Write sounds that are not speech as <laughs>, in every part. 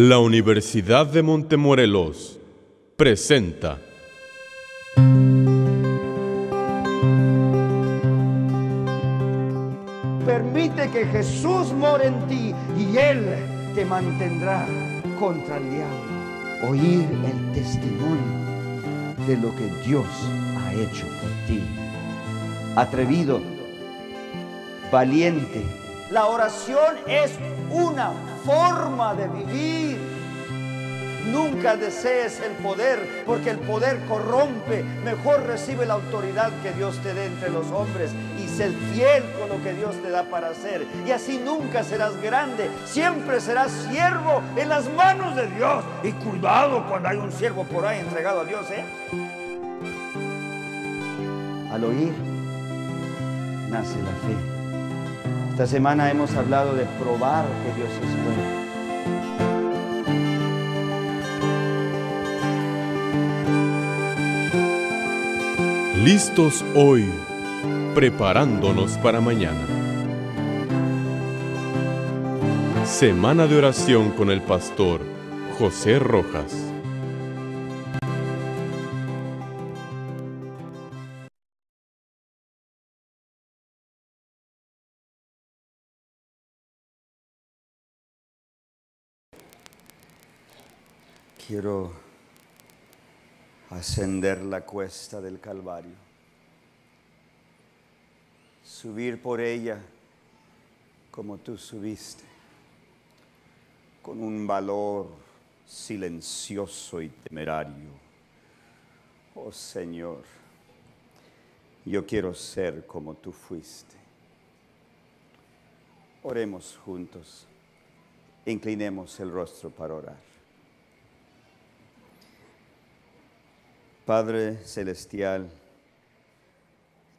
La Universidad de Montemorelos presenta Permite que Jesús more en ti y Él te mantendrá contra el diablo. Oír el testimonio de lo que Dios ha hecho por ti. Atrevido, valiente. La oración es una forma de vivir Nunca desees el poder, porque el poder corrompe. Mejor recibe la autoridad que Dios te dé entre los hombres y ser fiel con lo que Dios te da para hacer. Y así nunca serás grande, siempre serás siervo en las manos de Dios. Y cuidado cuando hay un siervo por ahí entregado a Dios, ¿eh? Al oír nace la fe. Esta semana hemos hablado de probar que Dios es bueno. Listos hoy, preparándonos para mañana. Semana de oración con el pastor José Rojas. Quiero ascender la cuesta del Calvario, subir por ella como tú subiste, con un valor silencioso y temerario. Oh Señor, yo quiero ser como tú fuiste. Oremos juntos, inclinemos el rostro para orar. Padre Celestial,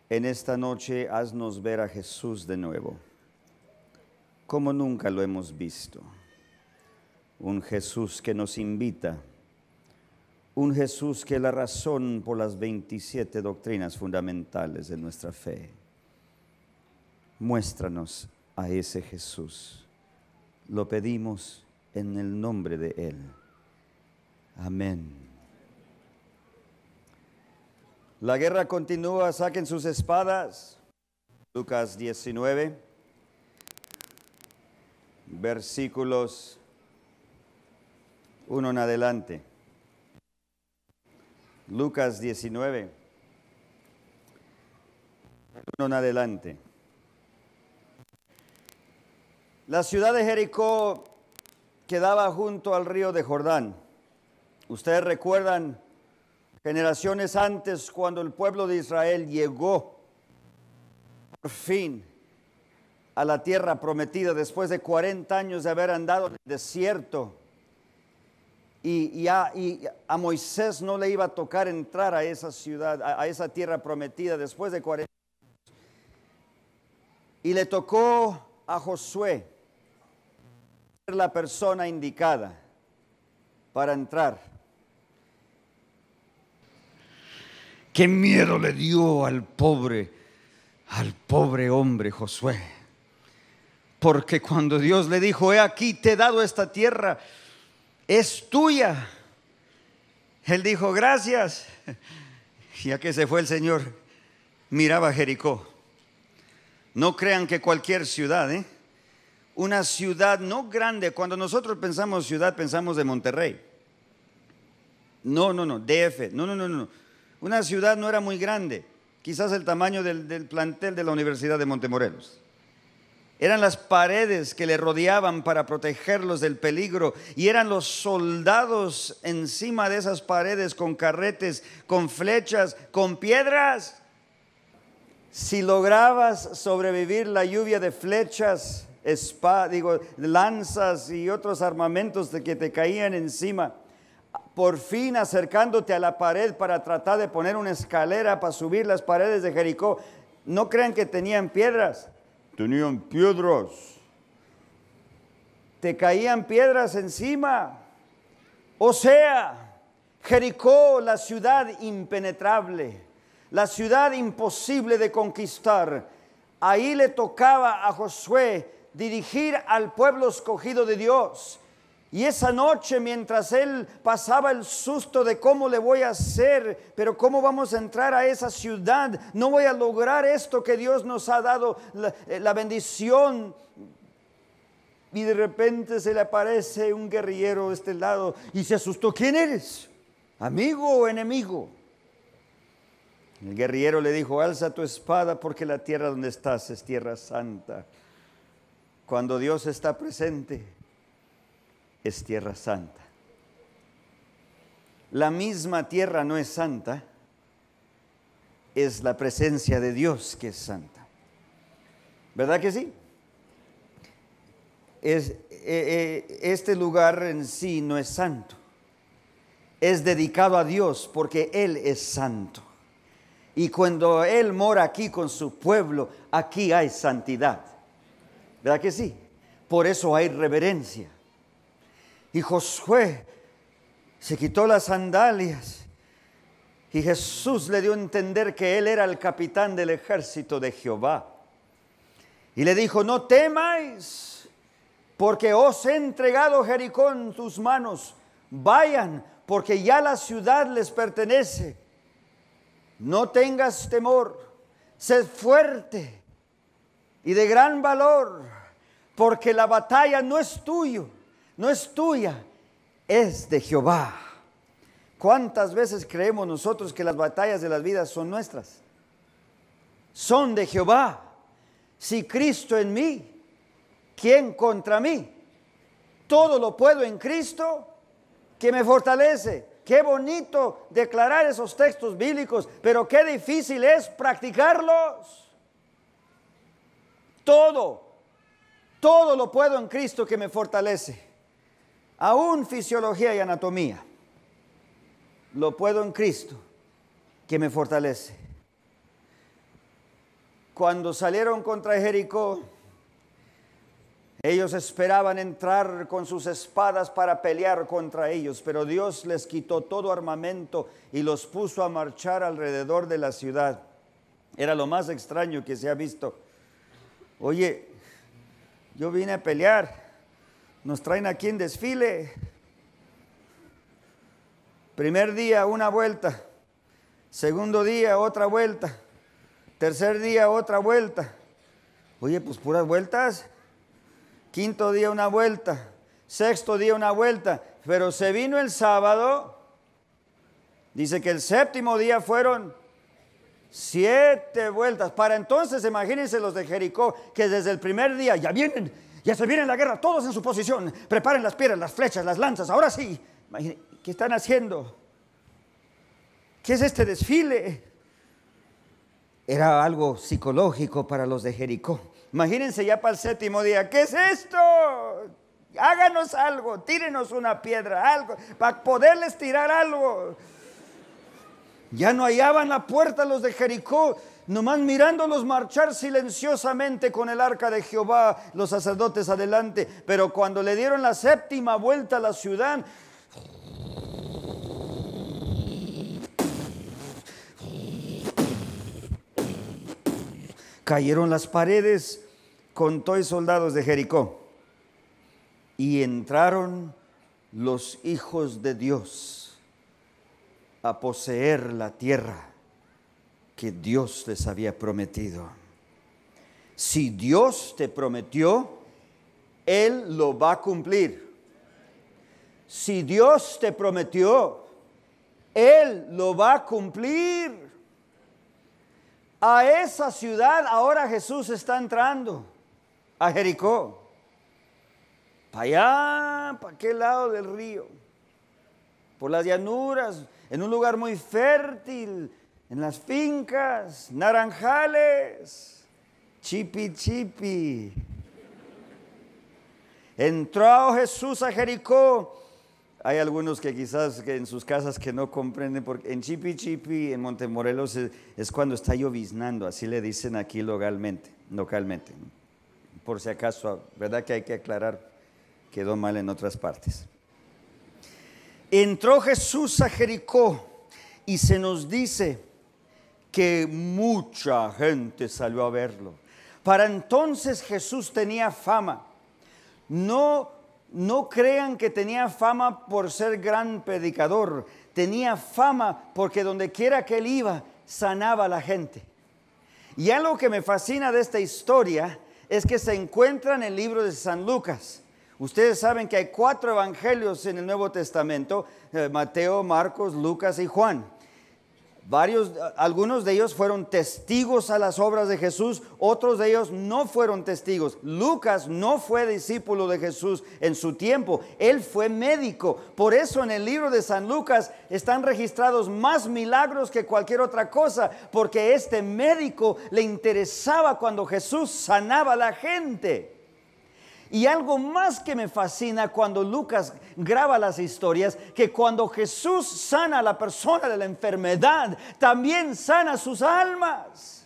en esta noche haznos ver a Jesús de nuevo, como nunca lo hemos visto. Un Jesús que nos invita, un Jesús que la razón por las 27 doctrinas fundamentales de nuestra fe. Muéstranos a ese Jesús. Lo pedimos en el nombre de Él. Amén. La guerra continúa, saquen sus espadas. Lucas 19, versículos 1 en adelante. Lucas 19, 1 en adelante. La ciudad de Jericó quedaba junto al río de Jordán. Ustedes recuerdan generaciones antes, cuando el pueblo de Israel llegó por fin a la tierra prometida después de 40 años de haber andado en el desierto. Y, a, Moisés no le iba a tocar entrar a esa ciudad, a, esa tierra prometida después de 40 años. Y le tocó a Josué ser la persona indicada para entrar Qué miedo le dio al pobre, al pobre hombre Josué. Porque cuando Dios le dijo, he aquí, te he dado esta tierra, es tuya. Él dijo, gracias. <laughs> Ya que se fue el Señor, miraba Jericó. No crean que cualquier ciudad, ¿eh? una ciudad no grande. Cuando nosotros pensamos ciudad, pensamos de Monterrey. No, no, no, DF. No, no, no, no. Una ciudad no era muy grande, quizás el tamaño del, plantel de la Universidad de Montemorelos. Eran las paredes que le rodeaban para protegerlos del peligro y eran los soldados encima de esas paredes con carretes, con flechas, con piedras. Si lograbas sobrevivir la lluvia de flechas, lanzas y otros armamentos que te caían encima, por fin acercándote a la pared para tratar de poner una escalera para subir las paredes de Jericó. No crean que tenían piedras, tenían piedras. Te caían piedras encima. O sea, Jericó, la ciudad impenetrable, la ciudad imposible de conquistar. Ahí le tocaba a Josué dirigir al pueblo escogido de Dios y esa noche, mientras él pasaba el susto de cómo le voy a hacer, pero cómo vamos a entrar a esa ciudad, no voy a lograr esto que Dios nos ha dado, eh, la, bendición. Y de repente se le aparece un guerrillero de este lado y se asustó. ¿Quién eres? ¿Amigo o enemigo? El guerrillero le dijo, alza tu espada porque la tierra donde estás es tierra santa. Cuando Dios está presente, es tierra santa. La misma tierra no es santa, es la presencia de Dios que es santa. ¿Verdad que sí? Es, eh, eh, este lugar en sí no es santo. Es dedicado a Dios porque Él es santo. Y cuando Él mora aquí con su pueblo, aquí hay santidad. ¿Verdad que sí? Por eso hay reverencia. Y Josué se quitó las sandalias y Jesús le dio a entender que él era el capitán del ejército de Jehová. Y le dijo, no temáis, porque os he entregado Jericó en tus manos. Vayan, porque ya la ciudad les pertenece. No tengas temor, sed fuerte y de gran valor, porque la batalla no es tuya, no es tuya, es de Jehová. ¿Cuántas veces creemos nosotros que las batallas de las vidas son nuestras? Son de Jehová. Si Cristo en mí, ¿quién contra mí? Todo lo puedo en Cristo que me fortalece. Qué bonito declarar esos textos bíblicos, pero qué difícil es practicarlos. Todo, todo lo puedo en Cristo que me fortalece aún fisiología y anatomía, lo puedo en Cristo, que me fortalece. Cuando salieron contra Jericó, ellos esperaban entrar con sus espadas para pelear contra ellos, pero Dios les quitó todo armamento y los puso a marchar alrededor de la ciudad. Era lo más extraño que se ha visto. Oye, yo vine a pelear nos traen aquí en desfile. Primer día una vuelta, segundo día otra vuelta, tercer día otra vuelta. Oye, pues puras vueltas. Quinto día una vuelta, sexto día una vuelta, pero se vino el sábado. Dice que el séptimo día fueron siete vueltas. Para entonces, imagínense los de Jericó, que desde el primer día ya vienen, ya se viene la guerra, todos en su posición. Preparen las piedras, las flechas, las lanzas. Ahora sí. ¿Qué están haciendo? ¿Qué es este desfile? Era algo psicológico para los de Jericó. Imagínense ya para el séptimo día, ¿qué es esto? Háganos algo, tírenos una piedra, algo, para poderles tirar algo. Ya no hallaban la puerta los de Jericó. Nomás mirándolos marchar silenciosamente con el arca de Jehová, los sacerdotes adelante. Pero cuando le dieron la séptima vuelta a la ciudad, cayeron las paredes, todos los soldados de Jericó. Y entraron los hijos de Dios a poseer la tierra que Dios les había prometido. Si Dios te prometió, Él lo va a cumplir. Si Dios te prometió, Él lo va a cumplir. A esa ciudad ahora Jesús está entrando, a Jericó. Para allá, para aquel lado del río, por las llanuras, en un lugar muy fértil, en las fincas, naranjales, chipi chipi. Entró oh Jesús a Jericó. Hay algunos que quizás en sus casas que no comprenden, porque en Chipi Chipi, en Montemorelos, es, cuando está lloviznando, así le dicen aquí localmente, localmente. Por si acaso, ¿verdad que hay que aclarar? Quedó mal en otras partes. Entró Jesús a Jericó y se nos dice, que mucha gente salió a verlo. Para entonces Jesús tenía fama. No, no crean que tenía fama por ser gran predicador. Tenía fama porque donde quiera que él iba, sanaba a la gente. Y algo que me fascina de esta historia es que se encuentra en el libro de San Lucas. Ustedes saben que hay cuatro evangelios en el Nuevo Testamento, eh, Mateo, Marcos, Lucas y Juan. Varios, algunos de ellos fueron testigos a las obras de Jesús, otros de ellos no fueron testigos. Lucas no fue discípulo de Jesús en su tiempo, él fue médico. Por eso en el libro de San Lucas están registrados más milagros que cualquier otra cosa, porque este médico le interesaba cuando Jesús sanaba a la gente. Y algo más que me fascina cuando Lucas graba las historias, que cuando Jesús sana a la persona de la enfermedad, también sana sus almas.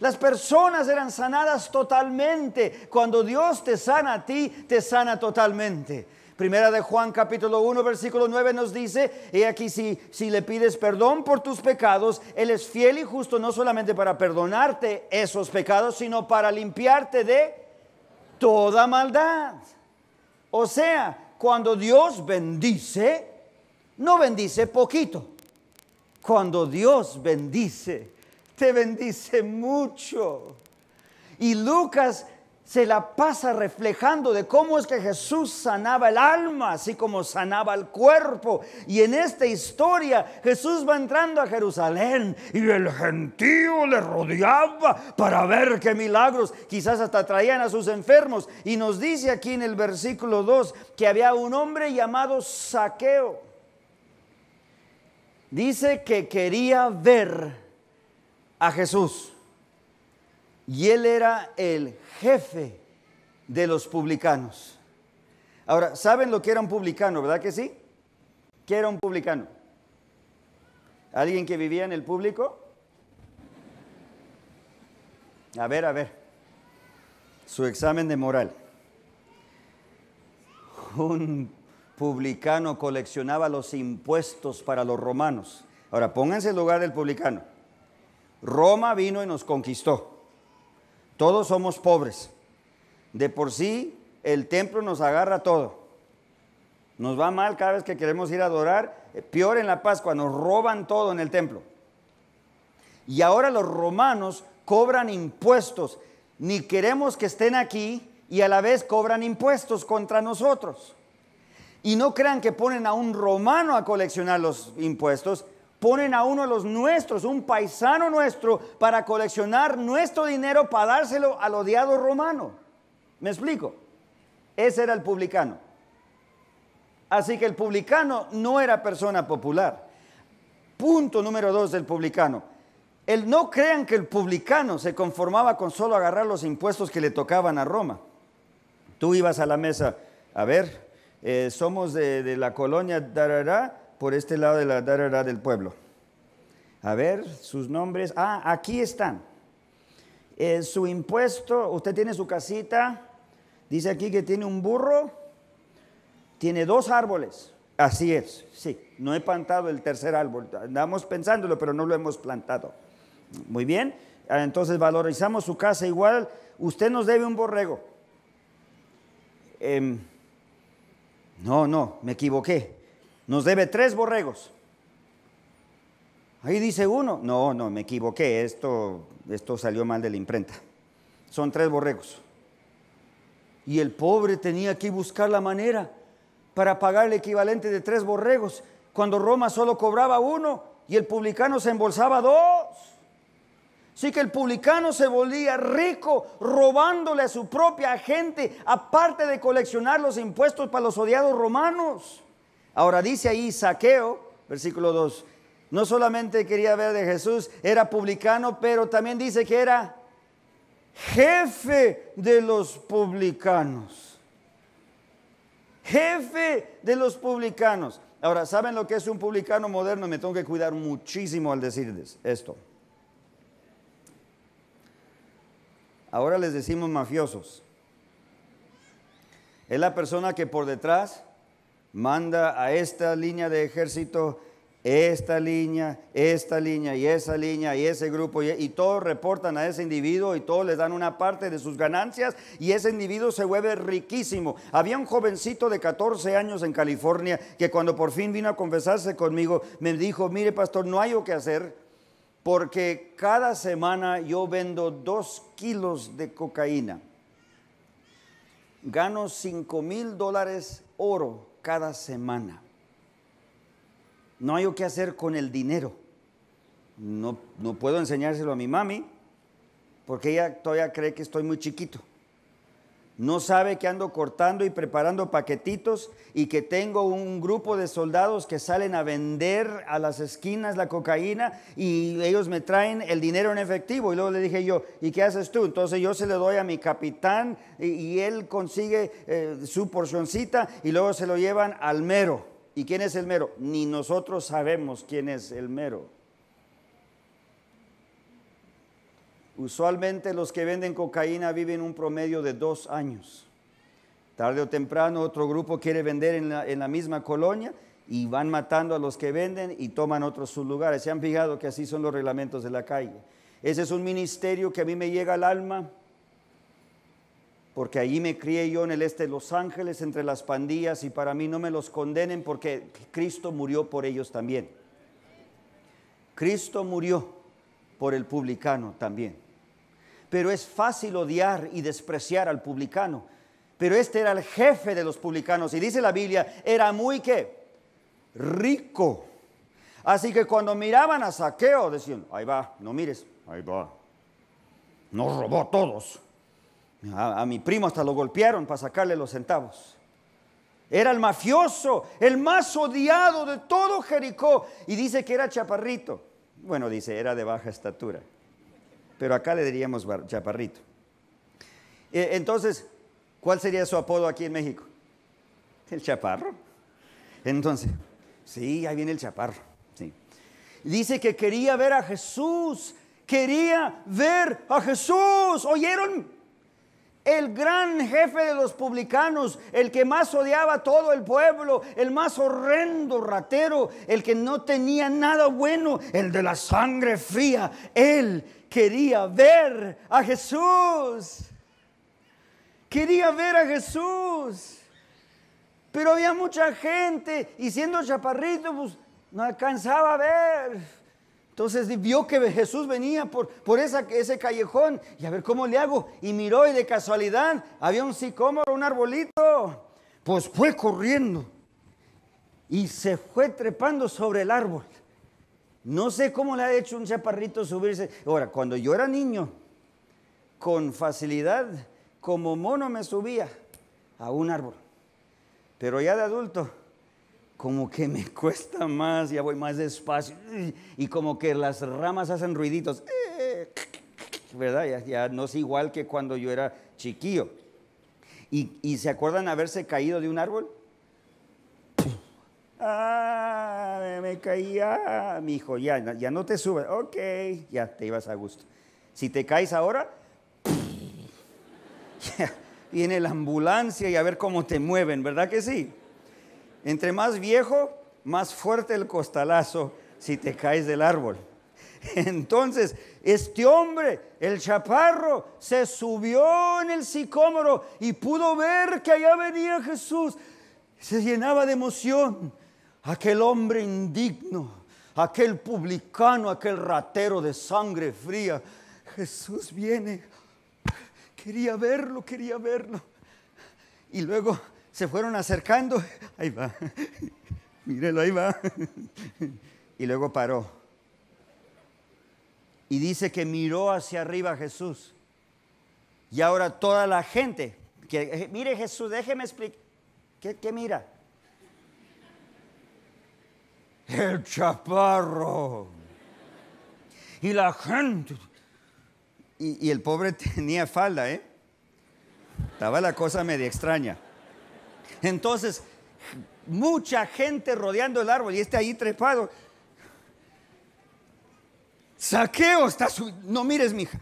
Las personas eran sanadas totalmente. Cuando Dios te sana a ti, te sana totalmente. Primera de Juan capítulo 1 versículo 9 nos dice, he aquí si, si le pides perdón por tus pecados, Él es fiel y justo no solamente para perdonarte esos pecados, sino para limpiarte de toda maldad. O sea, cuando Dios bendice, no bendice poquito. Cuando Dios bendice, te bendice mucho. Y Lucas se la pasa reflejando de cómo es que Jesús sanaba el alma, así como sanaba el cuerpo. Y en esta historia Jesús va entrando a Jerusalén y el gentío le rodeaba para ver qué milagros. Quizás hasta traían a sus enfermos. Y nos dice aquí en el versículo 2 que había un hombre llamado Saqueo. Dice que quería ver a Jesús. Y él era el jefe de los publicanos. Ahora, ¿saben lo que era un publicano, verdad que sí? ¿Qué era un publicano? ¿Alguien que vivía en el público? A ver, a ver. Su examen de moral. Un publicano coleccionaba los impuestos para los romanos. Ahora, pónganse en lugar del publicano. Roma vino y nos conquistó. Todos somos pobres. De por sí, el templo nos agarra todo. Nos va mal cada vez que queremos ir a adorar. Eh, peor en la Pascua, nos roban todo en el templo. Y ahora los romanos cobran impuestos. Ni queremos que estén aquí y a la vez cobran impuestos contra nosotros. Y no crean que ponen a un romano a coleccionar los impuestos, ponen a uno de los nuestros, un paisano nuestro, para coleccionar nuestro dinero para dárselo al odiado romano. ¿Me explico? Ese era el publicano. Así que el publicano no era persona popular. Punto número dos del publicano. El, no crean que el publicano se conformaba con solo agarrar los impuestos que le tocaban a Roma. Tú ibas a la mesa, a ver, eh, somos de, de la colonia, darará, por este lado de la era del pueblo. A ver, sus nombres. Ah, aquí están. Eh, su impuesto, usted tiene su casita, dice aquí que tiene un burro, tiene dos árboles. Así es, sí. No he plantado el tercer árbol. Andamos pensándolo, pero no lo hemos plantado. Muy bien. Ah, entonces valorizamos su casa igual. Usted nos debe un borrego. Em, no, no, me equivoqué nos debe tres borregos. Ahí dice uno, no, no, me equivoqué, esto, esto salió mal de la imprenta. Son tres borregos. Y el pobre tenía que buscar la manera para pagar el equivalente de tres borregos, cuando Roma solo cobraba uno y el publicano se embolsaba dos. Así que el publicano se volvía rico robándole a su propia gente, aparte de coleccionar los impuestos para los odiados romanos. Ahora dice ahí Saqueo, versículo 2, no solamente quería ver de Jesús, era publicano, pero también dice que era jefe de los publicanos. Jefe de los publicanos. Ahora, ¿saben lo que es un publicano moderno? Me tengo que cuidar muchísimo al decirles esto. Ahora les decimos mafiosos. Es la persona que por detrás manda a esta línea de ejército, esta línea, esta línea y esa línea y ese grupo y, todos reportan a ese individuo y todos les dan una parte de sus ganancias y ese individuo se vuelve riquísimo. Había un jovencito de 14 años en California que cuando por fin vino a confesarse conmigo me dijo, mire pastor, no hay lo que hacer porque cada semana yo vendo dos kilos de cocaína gano 5 mil dólares oro cada semana. No hay qué hacer con el dinero. No, no puedo enseñárselo a mi mami porque ella todavía cree que estoy muy chiquito. ¿No sabe que ando cortando y preparando paquetitos y que tengo un grupo de soldados que salen a vender a las esquinas la cocaína y ellos me traen el dinero en efectivo? Y luego le dije yo, ¿y qué haces tú? Entonces yo se le doy a mi capitán y, él consigue eh, su porcioncita y luego se lo llevan al mero. ¿Y quién es el mero? Ni nosotros sabemos quién es el mero. Usualmente los que venden cocaína viven un promedio de dos años. Tarde o temprano otro grupo quiere vender en la, misma colonia y van matando a los que venden y toman otros sus lugares. Se han fijado que así son los reglamentos de la calle. Ese es un ministerio que a mí me llega al alma porque allí me crié yo en el este de Los Ángeles entre las pandillas y para mí no me los condenen porque Cristo murió por ellos también. Cristo murió por el publicano también pero es fácil odiar y despreciar al publicano. Pero este era el jefe de los publicanos y dice la Biblia, era muy qué, rico. Así que cuando miraban a Saqueo decían, ahí va, no mires, ahí va. Nos robó a todos. a mi primo hasta lo golpearon para sacarle los centavos. Era el mafioso, el más odiado de todo Jericó. Y dice que era chaparrito. Bueno, dice, era de baja estatura pero acá le diríamos chaparrito. E, entonces, ¿cuál sería su apodo aquí en México? El chaparro. Entonces, sí, ahí viene el chaparro. Sí. Dice que quería ver a Jesús, quería ver a Jesús. ¿Oyeron? El gran jefe de los publicanos, el que más odiaba a todo el pueblo, el más horrendo ratero, el que no tenía nada bueno, el de la sangre fría, él quería ver a Jesús. Quería ver a Jesús. Pero había mucha gente y siendo chaparrito, pues no alcanzaba a ver. Entonces vio que Jesús venía por, por ese callejón y a ver cómo le hago. Y miró y de casualidad había un sicómoro, un arbolito. Pues fue corriendo y se fue trepando sobre el árbol. No sé cómo le ha hecho un chaparrito subirse. Ahora, cuando yo era niño, con facilidad, como mono me subía a un árbol. Pero ya de adulto, como que me <laughs> cuesta más, ya voy más despacio. Y como que las ramas hacen ruiditos. ¿Verdad? Ya, no es igual que cuando yo era chiquillo. ¿Y se acuerdan haberse caído de un árbol? Ah, me caía, ah, mi hijo, ya, ya no te subes. Ok, ya te ibas a gusto. Si te caes ahora, <laughs> viene la ambulancia y a ver cómo te mueven, ¿verdad que sí? Entre más viejo, más fuerte el costalazo si te caes del árbol. <laughs> Entonces, este hombre, el chaparro, se subió en el sicómoro y pudo ver que allá venía Jesús. Se llenaba de emoción aquel hombre indigno, aquel publicano, aquel ratero de sangre fría. Jesús viene, quería verlo, quería verlo. Y luego se fueron acercando, ahí va, mírelo, ahí va. Y luego paró. Y dice que miró hacia arriba Jesús. Y ahora toda la gente, eh, mire Jesús, déjeme explicar, qué mira? el chaparro. Y la gente. Y, el pobre <laughs> tenía falda, ¿eh? Estaba la cosa media extraña. Entonces, mucha gente rodeando el árbol y este ahí trepado. Saqueo está subido. No mires, mija.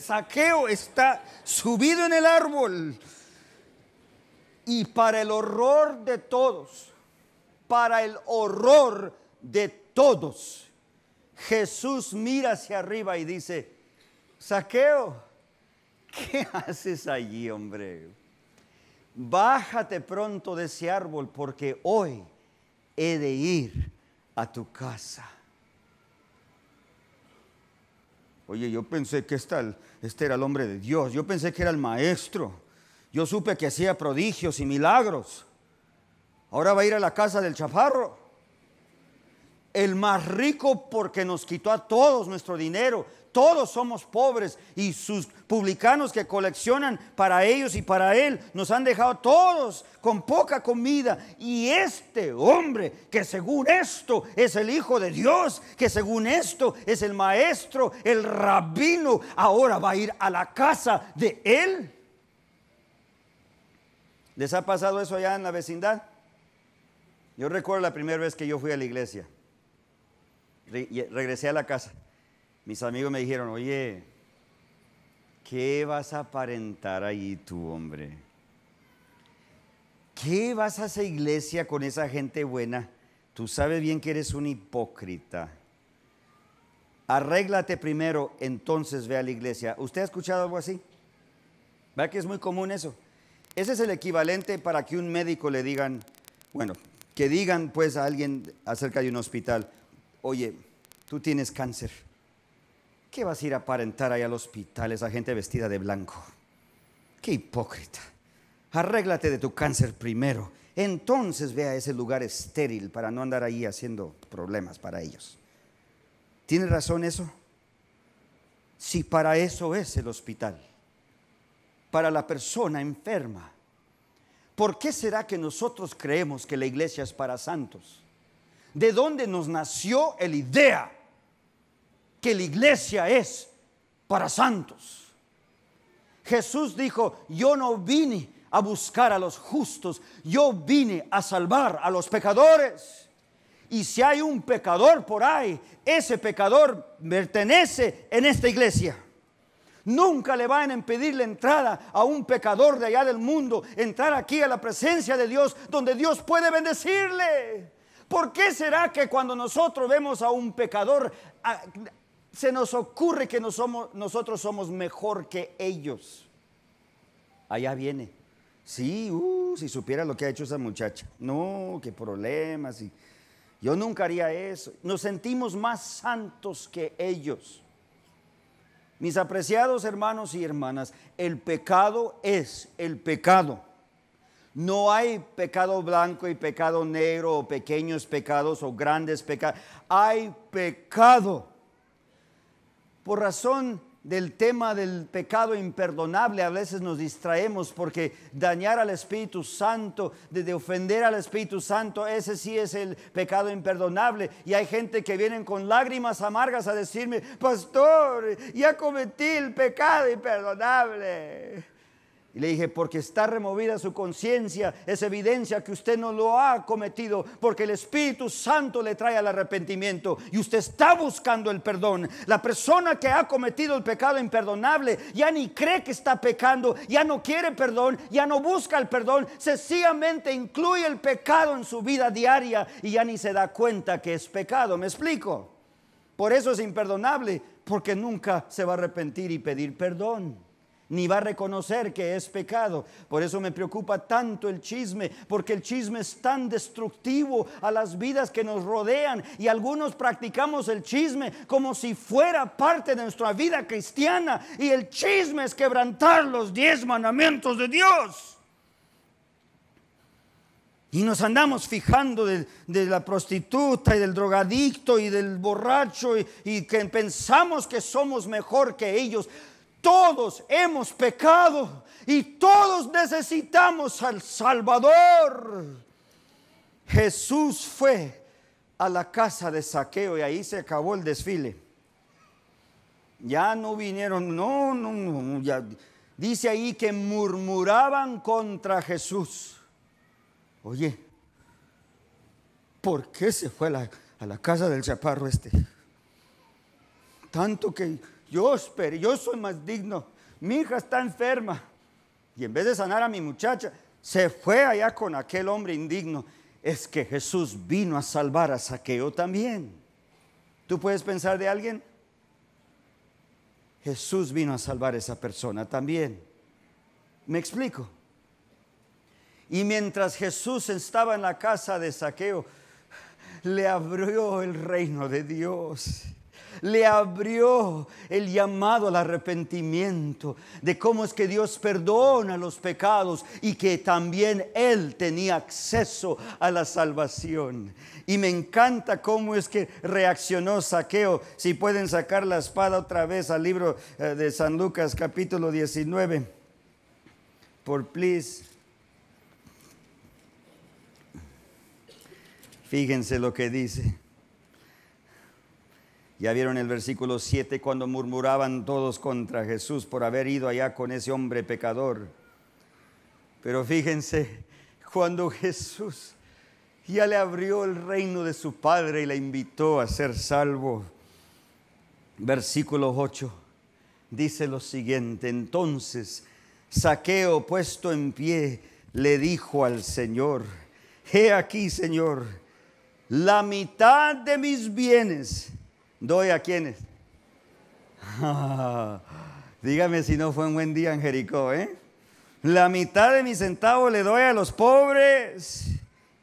Saqueo está subido en el árbol. Y para el horror de todos, para el horror de todos, Jesús mira hacia arriba y dice, Saqueo, ¿qué <laughs> haces allí, hombre? Bájate pronto de ese árbol porque hoy he de ir a tu casa. Oye, yo pensé que este era el hombre de Dios, yo pensé que era el maestro, yo supe que hacía prodigios y milagros. Ahora va a ir a la casa del chafarro el más rico porque nos quitó a todos nuestro dinero. Todos somos pobres y sus publicanos que coleccionan para ellos y para él nos han dejado todos con poca comida. Y este hombre que según esto es el Hijo de Dios, que según esto es el maestro, el rabino, ahora va a ir a la casa de él. ¿Les ha pasado eso allá en la vecindad? Yo recuerdo la primera vez que yo fui a la iglesia regresé a la casa. Mis amigos me dijeron, oye, ¿qué vas a aparentar ahí tú, hombre? ¿Qué vas a esa iglesia con esa gente buena? Tú sabes bien que eres un hipócrita. Arréglate primero, entonces ve a la iglesia. ¿Usted ha escuchado algo así? ¿Verdad que es muy común eso? Ese es el equivalente para que un médico le digan, bueno, que digan pues a alguien acerca de un hospital, oye, tú tienes cáncer, ¿qué vas a ir a aparentar ahí al hospital esa gente vestida de blanco? Qué hipócrita. Arréglate de tu cáncer primero. Entonces ve a ese lugar estéril para no andar ahí haciendo problemas para ellos. ¿Tiene razón eso? Si para eso es el hospital, para la persona enferma, ¿por qué será que nosotros creemos que la iglesia es para santos? de dónde nos nació la idea que la iglesia es para santos. Jesús dijo, yo no vine a buscar a los justos, yo vine a salvar a los pecadores. Y si hay un pecador por ahí, ese pecador pertenece en esta iglesia. Nunca le van a impedir la entrada a un pecador de allá del mundo, entrar aquí a la presencia de Dios, donde Dios puede bendecirle. ¿Por qué será que cuando nosotros vemos a un pecador se nos ocurre que nosotros somos mejor que ellos? Allá viene. Sí, uh, si supiera lo que ha hecho esa muchacha. No, qué problemas. Y yo nunca haría eso. Nos sentimos más santos que ellos. Mis apreciados hermanos y hermanas, el pecado es el pecado. No hay pecado blanco y pecado negro o pequeños pecados o grandes pecados. Hay pecado. Por razón del tema del pecado imperdonable, a veces nos distraemos porque dañar al Espíritu Santo, de, ofender al Espíritu Santo, ese sí es el pecado imperdonable. Y hay gente que vienen con lágrimas amargas a decirme, pastor, ya cometí el pecado imperdonable. Y le dije, porque está removida su conciencia, es evidencia que usted no lo ha cometido, porque el Espíritu Santo le trae al arrepentimiento y usted está buscando el perdón. La persona que ha cometido el pecado imperdonable ya ni cree que está pecando, ya no quiere perdón, ya no busca el perdón, sencillamente incluye el pecado en su vida diaria y ya ni se da cuenta que es pecado. ¿Me explico? Por eso es imperdonable, porque nunca se va a arrepentir y pedir perdón ni va a reconocer que es pecado. Por eso me preocupa tanto el chisme, porque el chisme es tan destructivo a las vidas que nos rodean y algunos practicamos el chisme como si fuera parte de nuestra vida cristiana y el chisme es quebrantar los diez mandamientos de Dios. Y nos andamos fijando de, la prostituta y del drogadicto y del borracho y, y que pensamos que somos mejor que ellos todos hemos pecado y todos necesitamos al Salvador. Jesús fue a la casa de saqueo y ahí se acabó el desfile. Ya no vinieron, no, no, no, Dice ahí que murmuraban contra Jesús. Oye, ¿por qué se fue a la, a la casa del chaparro este? Tanto que yo espero yo soy más digno, mi hija está enferma. Y en vez de sanar a mi muchacha, se fue allá con aquel hombre indigno. Es que Jesús vino a salvar a Saqueo también. ¿Tú puedes pensar de alguien? Jesús vino a salvar a esa persona también. ¿Me explico? Y mientras Jesús estaba en la casa de Saqueo, le abrió el reino de Dios le abrió el llamado al arrepentimiento de cómo es que Dios perdona los pecados y que también Él tenía acceso a la salvación. Y me encanta cómo es que reaccionó Saqueo. Si pueden sacar la espada otra vez al libro eh, de San Lucas capítulo 19, por please. Fíjense lo que dice. Ya vieron el versículo 7 cuando murmuraban todos contra Jesús por haber ido allá con ese hombre pecador. Pero fíjense, cuando Jesús ya le abrió el reino de su Padre y le invitó a ser salvo, versículo 8 dice lo siguiente, entonces Saqueo puesto en pie le dijo al Señor, he aquí Señor, la mitad de mis bienes, ¿Doy a quiénes? <laughs> Dígame si no fue un buen día en Jericó, ¿eh? La mitad de mi centavo le doy a los pobres.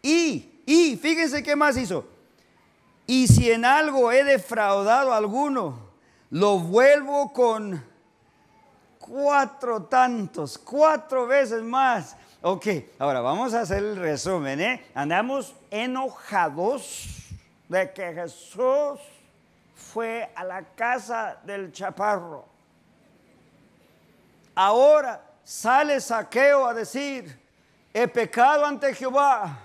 Y, y, fíjense qué más hizo. Y si en algo he defraudado a alguno, lo vuelvo con cuatro tantos, cuatro veces más. Ok, ahora vamos a hacer el resumen, ¿eh? Andamos enojados de que Jesús fue a la casa del chaparro. Ahora sale Saqueo a decir, he pecado ante Jehová,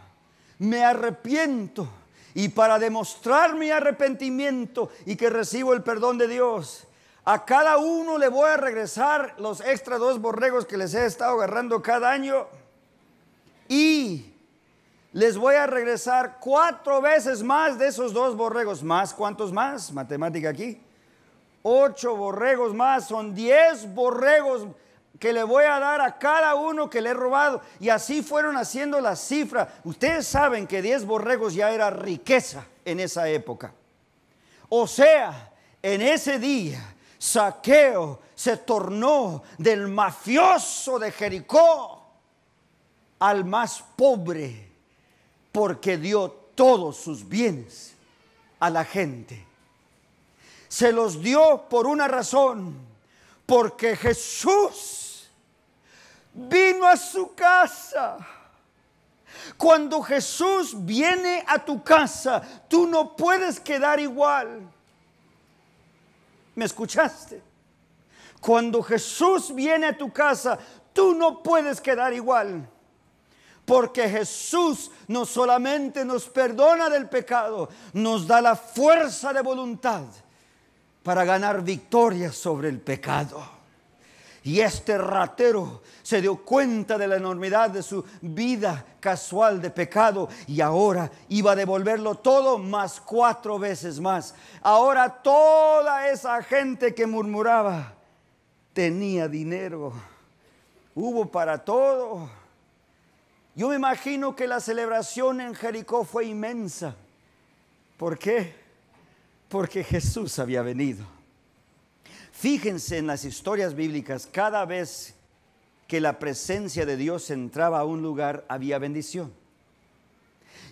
me arrepiento. Y para demostrar mi arrepentimiento y que recibo el perdón de Dios, a cada uno le voy a regresar los extra dos borregos que les he estado agarrando cada año. Y les voy a regresar cuatro veces más de esos dos borregos. ¿Más cuántos más? Matemática aquí. Ocho borregos más, son diez borregos que le voy a dar a cada uno que le he robado. Y así fueron haciendo la cifra. Ustedes saben que diez borregos ya era riqueza en esa época. O sea, en ese día, Saqueo se tornó del mafioso de Jericó al más pobre porque dio todos sus bienes a la gente. Se los dio por una razón, porque Jesús vino a su casa. Cuando Jesús viene a tu casa, tú no puedes quedar igual. ¿Me escuchaste? Cuando Jesús viene a tu casa, tú no puedes quedar igual porque Jesús no solamente nos perdona del pecado, nos da la fuerza de voluntad para ganar victoria sobre el pecado. Y este ratero se dio cuenta de la enormidad de su vida casual de pecado y ahora iba a devolverlo todo más cuatro veces más. Ahora toda esa gente que murmuraba tenía dinero, hubo para todo yo me imagino que la celebración en Jericó fue inmensa. ¿Por qué? Porque Jesús había venido. Fíjense en las historias bíblicas, cada vez que la presencia de Dios entraba a un lugar había bendición.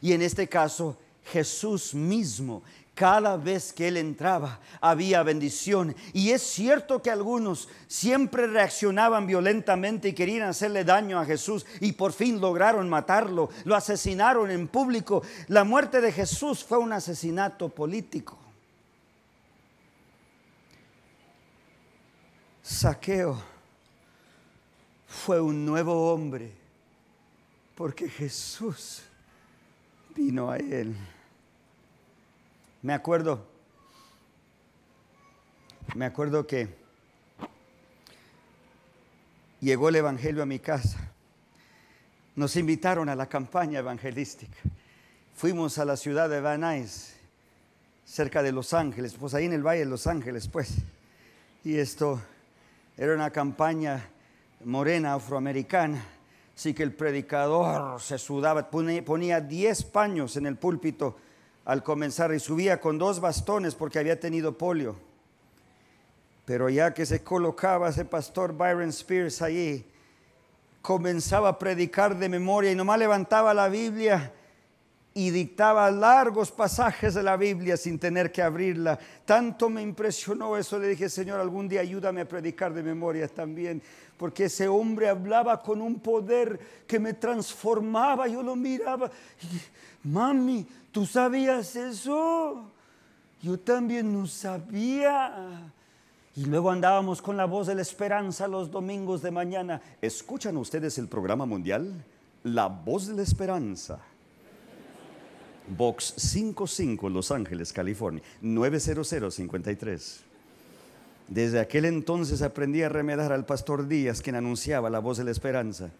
Y en este caso, Jesús mismo cada vez que él entraba había bendición. Y es cierto que algunos siempre reaccionaban violentamente y querían hacerle daño a Jesús y por fin lograron matarlo. Lo asesinaron en público. La muerte de Jesús fue un asesinato político. Saqueo fue un nuevo hombre porque Jesús vino a él. Me acuerdo, me acuerdo que llegó el Evangelio a mi casa. Nos invitaron a la campaña evangelística. Fuimos a la ciudad de Van cerca de Los Ángeles, pues ahí en el Valle de Los Ángeles, pues. Y esto era una campaña morena afroamericana. Así que el predicador se sudaba, ponía 10 paños en el púlpito al comenzar y subía con dos bastones porque había tenido polio. Pero ya que se colocaba ese pastor Byron Spears allí, comenzaba a predicar de memoria y nomás levantaba la Biblia y dictaba largos pasajes de la Biblia sin tener que abrirla. Tanto me impresionó eso, le dije, Señor, algún día ayúdame a predicar de memoria también, porque ese hombre hablaba con un poder que me transformaba, yo lo miraba, mami, ¿tú sabías eso? Yo también no sabía. Y luego andábamos con la voz de la esperanza los domingos de mañana. ¿Escuchan ustedes el programa mundial? La voz de la esperanza Box 55, Los Ángeles, California, 90053. Desde aquel entonces aprendí a remedar al pastor Díaz, quien anunciaba la voz de la esperanza,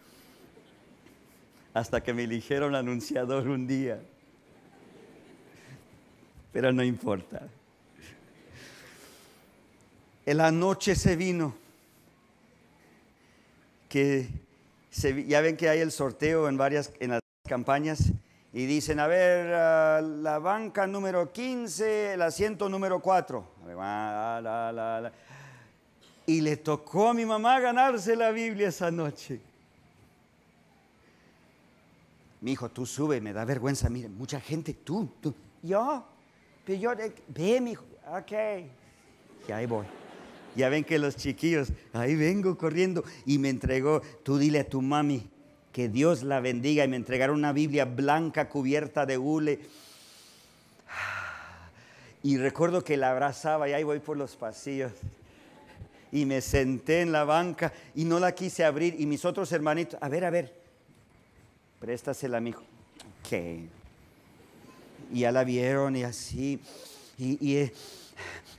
hasta que me eligieron anunciador un día. Pero no importa. En la noche se vino, que ya ven que hay el sorteo en varias en las campañas y dicen, a ver, ah, la banca número 15, el asiento número 4. Ah, ah, y le tocó a mi mamá ganarse la Biblia esa noche. Mi hijo, tú sube, me da vergüenza, mire, mucha gente, tú, tú. Yo, pero yo, eh, ve, mi hijo, ok. Y ahí voy. Ya ven que los chiquillos, ahí vengo corriendo y me entregó, tú dile a tu mami, que Dios la bendiga y me entregaron una Biblia blanca cubierta de hule. Y recuerdo que la abrazaba y ahí voy por los pasillos. Y me senté en la banca y no la quise abrir. Y mis otros hermanitos, a ver, a ver, préstasela, mijo. Ok. Y ya la vieron y así. Y,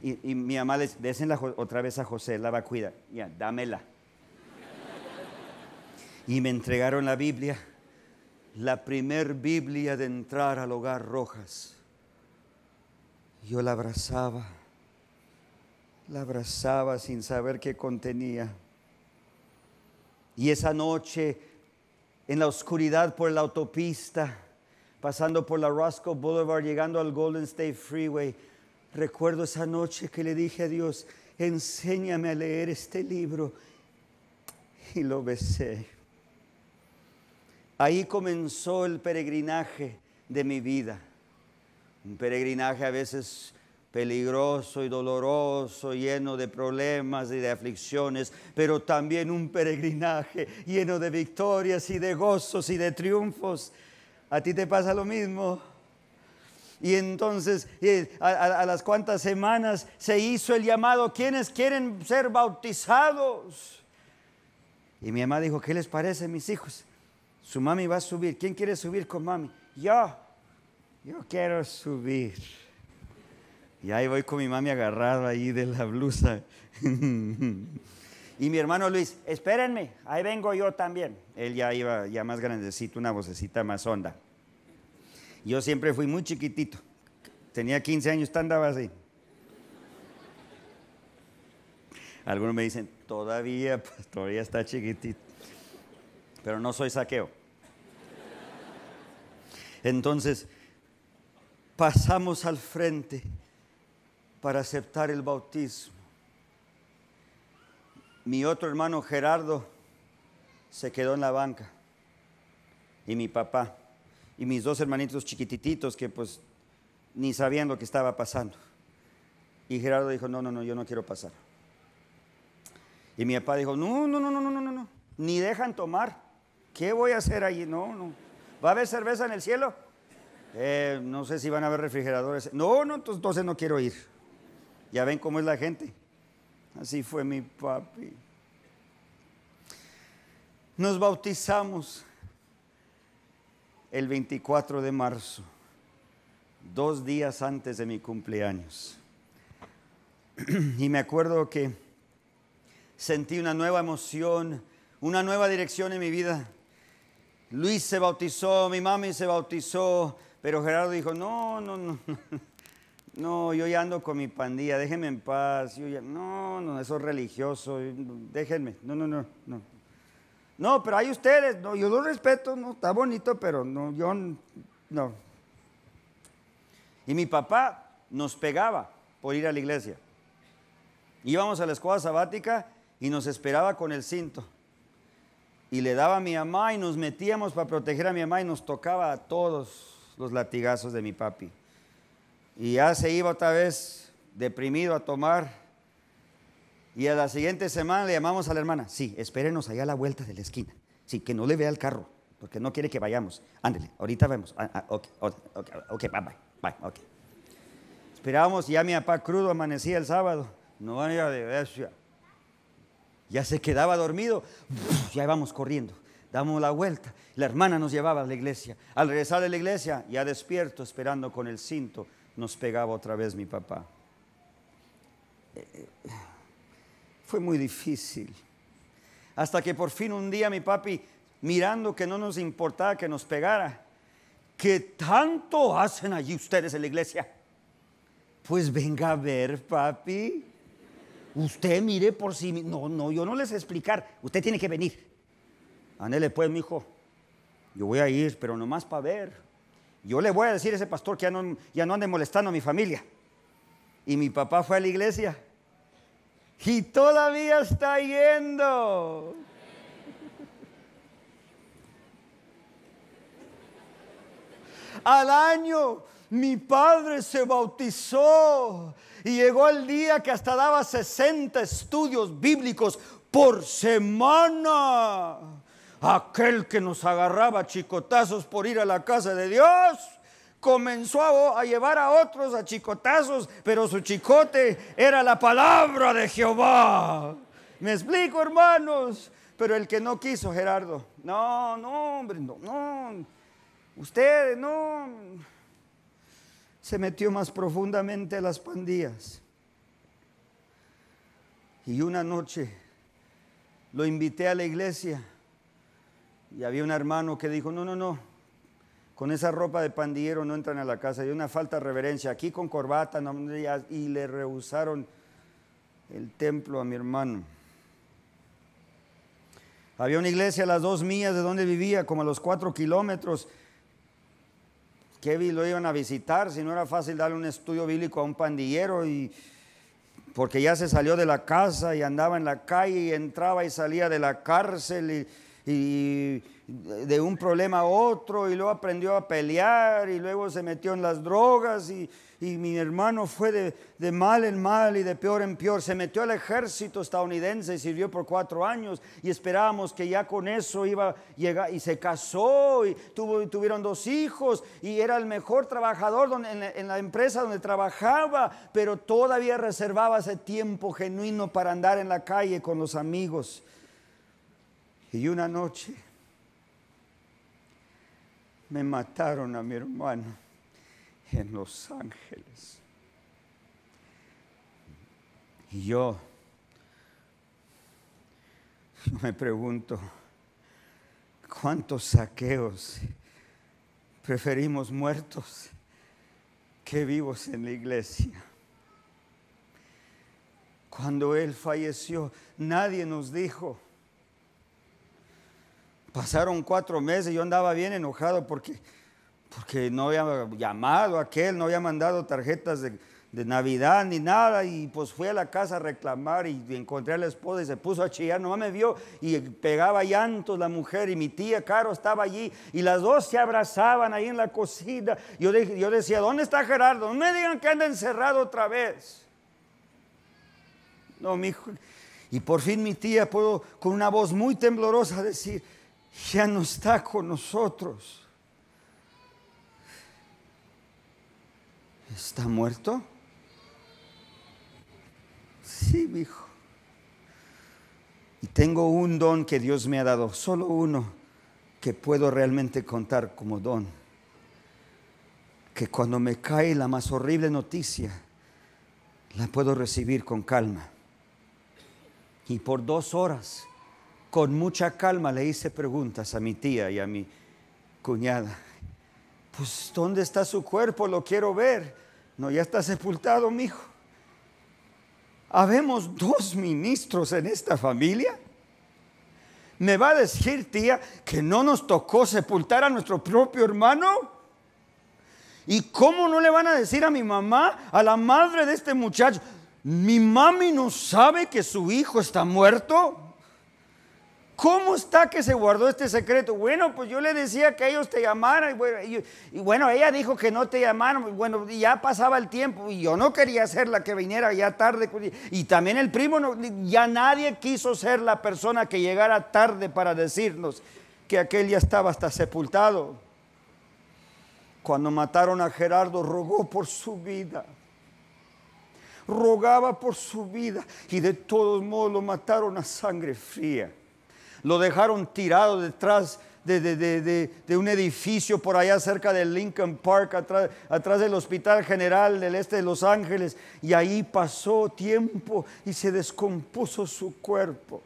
y, mi mamá les, desen otra vez a José, la va a cuidar. Ya, dámela y me entregaron la Biblia, la primer Biblia de entrar al hogar Rojas. Yo la abrazaba, la abrazaba sin saber qué contenía. Y esa noche, en la oscuridad por la autopista, pasando por la Roscoe Boulevard, llegando al Golden State Freeway, recuerdo esa noche que le dije a Dios, enséñame a leer este libro. Y lo besé. Ahí comenzó el peregrinaje de mi vida. Un peregrinaje a veces peligroso y doloroso, lleno de problemas y de aflicciones, pero también un peregrinaje lleno de victorias y de gozos y de triunfos. ¿A ti te pasa lo mismo? Y entonces, eh, a, las cuantas semanas se hizo el llamado, ¿quiénes quieren ser bautizados? Y mi mamá dijo, ¿qué les parece, mis hijos? Su mami va a subir. ¿Quién quiere subir con mami? Yo. Yo quiero subir. Y ahí voy con mi mami agarrado ahí de la blusa. <laughs> y mi hermano Luis, espérenme, ahí vengo yo también. Él ya iba, ya más grandecito, una vocecita más honda. Yo siempre fui muy chiquitito. Tenía 15 años, tan andaba así. Algunos me dicen, todavía, pues, <laughs> todavía está chiquitito. Pero no soy saqueo. Entonces, pasamos al frente para aceptar el bautismo. Mi otro hermano Gerardo se quedó en la banca y mi papá y mis dos hermanitos chiquitititos que pues ni sabían lo que estaba pasando. Y Gerardo dijo, no, no, no, yo no quiero pasar. Y mi papá dijo, no, no, no, no, no, no, no, ni dejan tomar. ¿Qué voy a hacer allí? No, no. ¿Va a haber cerveza en el cielo? Eh, no sé si van a haber refrigeradores. No, no, entonces no quiero ir. Ya ven cómo es la gente. Así fue mi papi. Nos bautizamos el 24 de marzo, dos días antes de mi cumpleaños. <clears throat> Y me acuerdo que sentí una nueva emoción, una nueva dirección en mi vida. Luis se bautizó, mi mami se bautizó, pero Gerardo dijo, no, no, no, <laughs> no, yo ya ando con mi pandilla, déjenme en paz, yo ya, no, no, eso es religioso, déjenme, no, no, no, no. No, pero hay ustedes, no, yo los respeto, no, está bonito, pero no, yo no. Y mi papá nos pegaba por ir a la iglesia. Íbamos a la escuela sabática y nos esperaba con el cinto y le daba a mi mamá y nos metíamos para proteger a mi mamá y nos tocaba a todos los latigazos de mi papi. Y ya se iba otra vez deprimido a tomar. Y a la siguiente semana le llamamos a la hermana. Sí, espérenos allá a la vuelta de la esquina. Sí, que no le vea el carro, porque no quiere que vayamos. Ándele, ahorita vemos. Ah, ah, okay ok, ok, ok, bye, bye, bye, ok. Esperábamos y ya mi papá crudo amanecía el sábado. No, ya de ya se quedaba dormido, ya íbamos corriendo, damos la vuelta. La hermana nos llevaba a la iglesia. Al regresar de la iglesia, ya despierto, esperando con el cinto, nos pegaba otra vez mi papá. Eh, eh, fue muy difícil. Hasta que por fin un día mi papi, mirando que no nos importaba que nos pegara, ¿qué tanto hacen allí ustedes en la iglesia? Pues venga a ver, papi. Usted mire por sí No, no, yo no les explicar. Usted tiene que venir. Ándele pues, mi hijo. Yo voy a ir, pero nomás para ver. Yo le voy a decir a ese pastor que ya no, ya no ande molestando a mi familia. Y mi papá fue a la iglesia. Y todavía está yendo. Al año mi padre se bautizó y llegó el día que hasta daba 60 estudios bíblicos por semana. Aquel que nos agarraba chicotazos por ir a la casa de Dios comenzó a, llevar a otros a chicotazos, pero su chicote era la palabra de Jehová. ¿Me explico, hermanos? Pero el que no quiso, Gerardo, no, no, hombre, no, no, ustedes no se metió más profundamente a las pandillas. Y una noche lo invité a la iglesia y había un hermano que dijo, no, no, no, con esa ropa de pandillero no entran a la casa, hay una falta de reverencia, aquí con corbata, no, y le rehusaron el templo a mi hermano. Había una iglesia a las dos millas de donde vivía, como a los cuatro kilómetros, Kevin lo iban a visitar, si no era fácil darle un estudio bíblico a un pandillero y porque ya se salió de la casa y andaba en la calle y entraba y salía de la cárcel y y de un problema a otro y luego aprendió a pelear y luego se metió en las drogas y, mi hermano fue de, mal en mal y de peor en peor. Se metió al ejército estadounidense y sirvió por cuatro años y esperábamos que ya con eso iba a llegar y se casó y, tuvo, tuvieron dos hijos y era el mejor trabajador en, la, empresa donde trabajaba, pero todavía reservaba ese tiempo genuino para andar en la calle con los amigos. Y una noche me mataron a mi hermano en Los Ángeles. Y yo, me pregunto, ¿cuántos saqueos preferimos muertos que vivos en la iglesia? Cuando él falleció, nadie nos dijo, Pasaron cuatro meses, yo andaba bien enojado porque, porque no había llamado a aquel, no había mandado tarjetas de, Navidad ni nada, y pues fui a la casa a reclamar y encontré a la esposa y se puso a chillar, no me vio y pegaba llantos la mujer y mi tía Caro estaba allí y las dos se abrazaban ahí en la cocina. Yo, yo decía, ¿dónde está Gerardo? No me digan que anda encerrado otra vez. No, mi hijo. Y por fin mi tía pudo con una voz muy temblorosa decir, ya no está con nosotros. ¿Está muerto? Sí, mi hijo. Y tengo un don que Dios me ha dado, solo uno que puedo realmente contar como don. Que cuando me cae la más horrible noticia, la puedo recibir con calma. Y por dos horas con mucha calma le hice preguntas a mi tía y a mi cuñada. Pues, ¿dónde está su cuerpo? Lo quiero ver. No, ya está sepultado, mi hijo. Habemos dos ministros en esta familia. ¿Me va a decir, tía, que no nos tocó sepultar a nuestro propio hermano? ¿Y cómo no le van a decir a mi mamá, a la madre de este muchacho, mi mami no sabe que su hijo está muerto? ¿Cómo está que se guardó este secreto? Bueno, pues yo le decía que ellos te llamaran. Y bueno, ella dijo que no te llamaron. Bueno, ya pasaba el tiempo y yo no quería ser la que viniera ya tarde. Pues, y también el primo, ya nadie quiso ser la persona que llegara tarde para decirnos que aquel ya estaba hasta sepultado. Cuando mataron a Gerardo, rogó por su vida rogaba por su vida y de todos modos lo mataron a sangre fría. Lo dejaron tirado detrás de, un edificio por allá cerca del Lincoln Park, atrás, del Hospital General del Este de Los Ángeles. Y ahí pasó tiempo y se descompuso su cuerpo.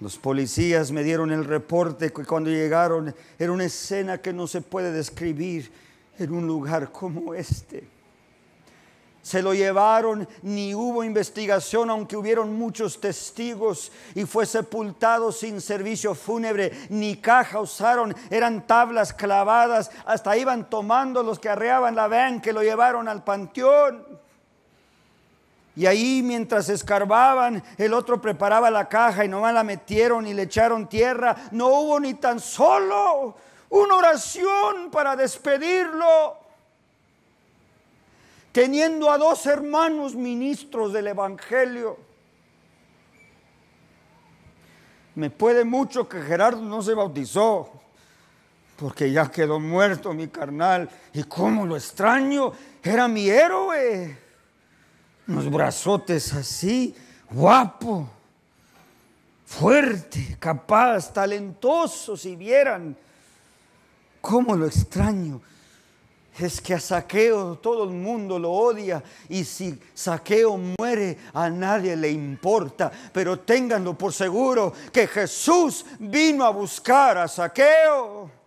Los policías me dieron el reporte que cuando llegaron era una escena que no se puede describir en un lugar como este se lo llevaron, ni hubo investigación, aunque hubieron muchos testigos, y fue sepultado sin servicio fúnebre, ni caja usaron, eran tablas clavadas, hasta iban tomando los que arreaban la vean que lo llevaron al panteón. Y ahí mientras escarbaban, el otro preparaba la caja y nomás la metieron y le echaron tierra. No hubo ni tan solo una oración para despedirlo teniendo a dos hermanos ministros del Evangelio. Me puede mucho que Gerardo no se bautizó, porque ya quedó muerto mi carnal. Y cómo lo extraño, era mi héroe. Unos brazotes así, guapo, fuerte, capaz, talentoso, si vieran. ¿Cómo lo extraño? es que a Saqueo todo el mundo lo odia y si Saqueo muere a nadie le importa, pero ténganlo por seguro que Jesús vino a buscar a Saqueo.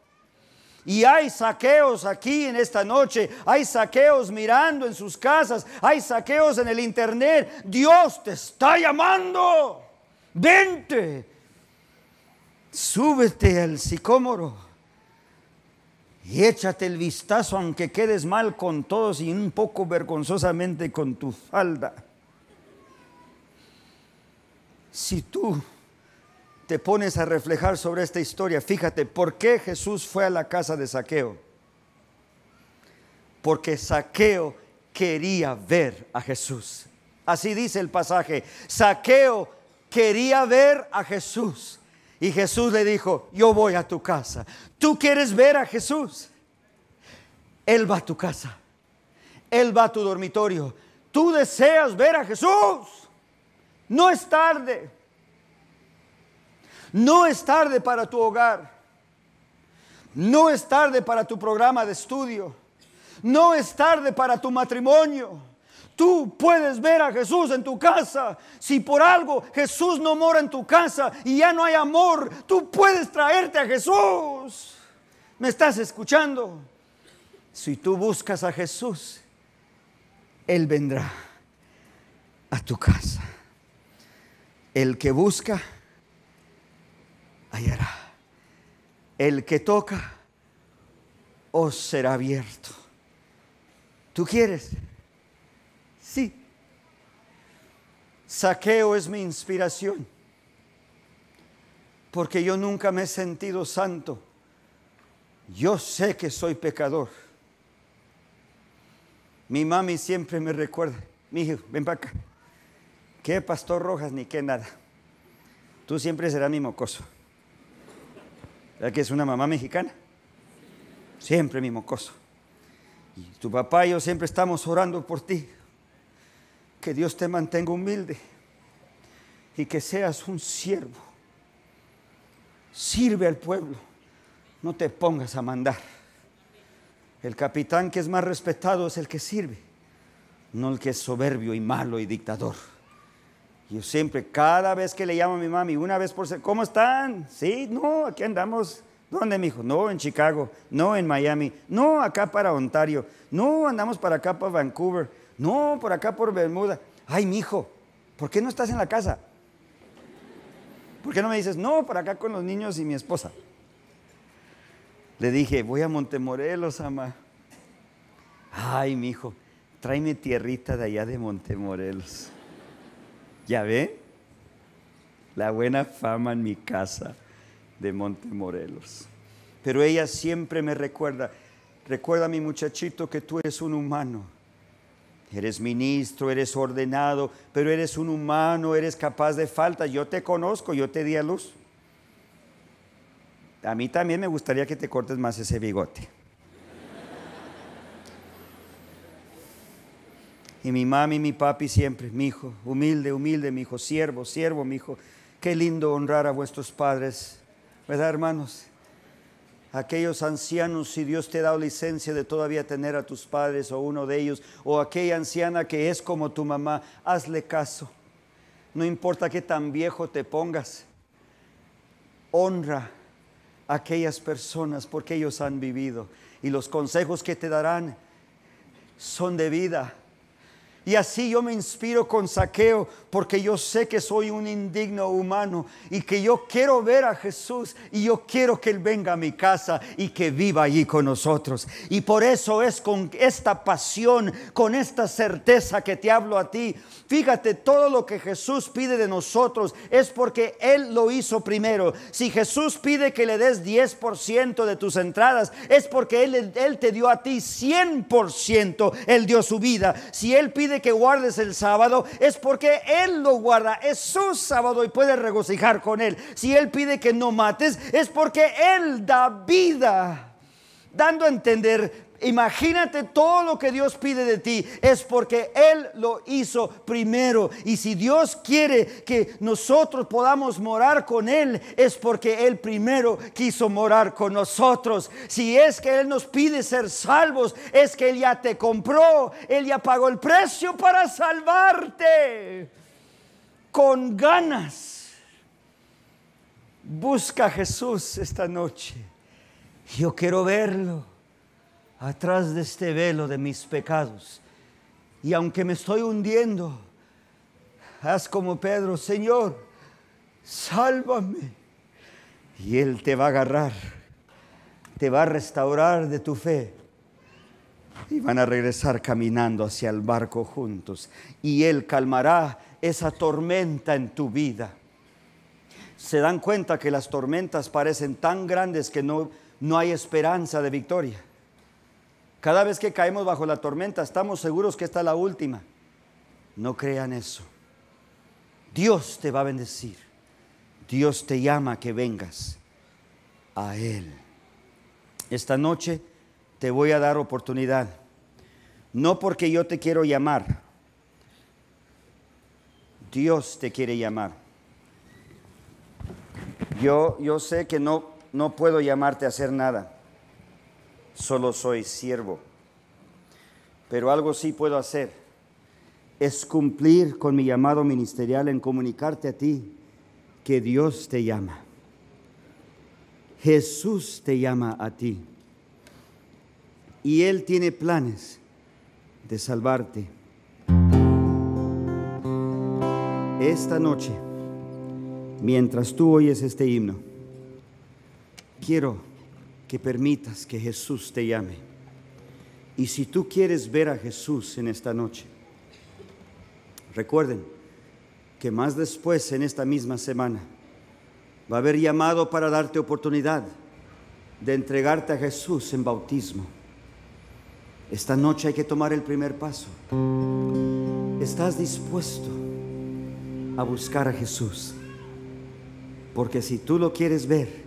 Y hay saqueos aquí en esta noche, hay saqueos mirando en sus casas, hay saqueos en el internet. Dios te está llamando. Vente, súbete al sicómoro y échate el vistazo aunque quedes mal con todos y un poco vergonzosamente con tu falda. Si tú te pones a reflejar sobre esta historia, fíjate, ¿por qué Jesús fue a la casa de Saqueo? Porque Saqueo quería ver a Jesús. Así dice el pasaje. Saqueo quería ver a Jesús. Y Jesús le dijo, yo voy a tu casa. ¿Tú quieres ver a Jesús? Él va a tu casa. Él va a tu dormitorio. ¿Tú deseas ver a Jesús? No es tarde. No es tarde para tu hogar. No es tarde para tu programa de estudio. No es tarde para tu matrimonio. Tú puedes ver a Jesús en tu casa. Si por algo Jesús no mora en tu casa y ya no hay amor, tú puedes traerte a Jesús. ¿Me estás escuchando? Si tú buscas a Jesús, Él vendrá a tu casa. El que busca, hallará. El que toca, os oh, será abierto. ¿Tú quieres? Saqueo es mi inspiración, porque yo nunca me he sentido santo. Yo sé que soy pecador. Mi mami siempre me recuerda, mi hijo, ven para acá. Qué pastor rojas ni qué nada. Tú siempre serás mi mocoso. ¿Verdad que es una mamá mexicana? Siempre mi mocoso. Y tu papá y yo siempre estamos orando por ti que Dios te mantenga humilde y que seas un siervo. Sirve al pueblo, no te pongas a mandar. El capitán que es más respetado es el que sirve, no el que es soberbio y malo y dictador. Yo siempre, cada vez que le llamo a mi mami, una vez por semana, ¿cómo están? Sí, no, aquí andamos. ¿Dónde, mijo? No, en Chicago, no, en Miami, no, acá para Ontario, no, andamos para acá, para Vancouver. No, por acá por Bermuda. Ay, mi hijo, ¿por qué no estás en la casa? ¿Por qué no me dices, no, por acá con los niños y mi esposa? Le dije, voy a Montemorelos, ama. Ay, mi hijo, tráeme tierrita de allá de Montemorelos. ¿Ya ve? La buena fama en mi casa de Montemorelos. Pero ella siempre me recuerda, recuerda mi muchachito que tú eres un humano Eres ministro, eres ordenado, pero eres un humano, eres capaz de faltas. Yo te conozco, yo te di a luz. A mí también me gustaría que te cortes más ese bigote. Y mi mami y mi papi siempre, mi hijo, humilde, humilde, mi hijo, siervo, siervo, mi hijo. Qué lindo honrar a vuestros padres, ¿verdad, hermanos? aquellos ancianos, si Dios te ha dado licencia de todavía tener a tus padres o uno de ellos, o aquella anciana que es como tu mamá, hazle caso. No importa qué tan viejo te pongas, honra a aquellas personas porque ellos han vivido y los consejos que te darán son de vida y así yo me inspiro con saqueo porque yo sé que soy un indigno humano y que yo quiero ver a Jesús y yo quiero que Él venga a mi casa y que viva allí con nosotros. Y por eso es con esta pasión, con esta certeza que te hablo a ti. Fíjate, todo lo que Jesús pide de nosotros es porque Él lo hizo primero. Si Jesús pide que le des 10% de tus entradas, es porque Él, Él te dio a ti 100%. Él dio su vida. Si Él pide que guardes el sábado es porque Él lo guarda, es su sábado y puedes regocijar con Él. Si Él pide que no mates es porque Él da vida, dando a entender Imagínate todo lo que Dios pide de ti es porque Él lo hizo primero. Y si Dios quiere que nosotros podamos morar con Él es porque Él primero quiso morar con nosotros. Si es que Él nos pide ser salvos, es que Él ya te compró, Él ya pagó el precio para salvarte. Con ganas. Busca a Jesús esta noche. Yo quiero verlo atrás de este velo de mis pecados. Y aunque me estoy hundiendo, haz como Pedro, Señor, sálvame. Y Él te va a agarrar, te va a restaurar de tu fe. Y van a regresar caminando hacia el barco juntos. Y Él calmará esa tormenta en tu vida. Se dan cuenta que las tormentas parecen tan grandes que no, no hay esperanza de victoria. Cada vez que caemos bajo la tormenta, estamos seguros que esta es la última. No crean eso. Dios te va a bendecir. Dios te llama que vengas a Él. Esta noche te voy a dar oportunidad. No porque yo te quiero llamar. Dios te quiere llamar. Yo, yo sé que no, no puedo llamarte a hacer nada solo soy siervo. Pero algo sí puedo hacer, es cumplir con mi llamado ministerial en comunicarte a ti que Dios te llama. Jesús te llama a ti. Y Él tiene planes de salvarte. Esta noche, mientras tú oyes este himno, quiero que permitas que Jesús te llame. Y si tú quieres ver a Jesús en esta noche, recuerden que más después, en esta misma semana, va a haber llamado para darte oportunidad de entregarte a Jesús en bautismo. Esta noche hay que tomar el primer paso. ¿Estás dispuesto a buscar a Jesús? Porque si tú lo quieres ver,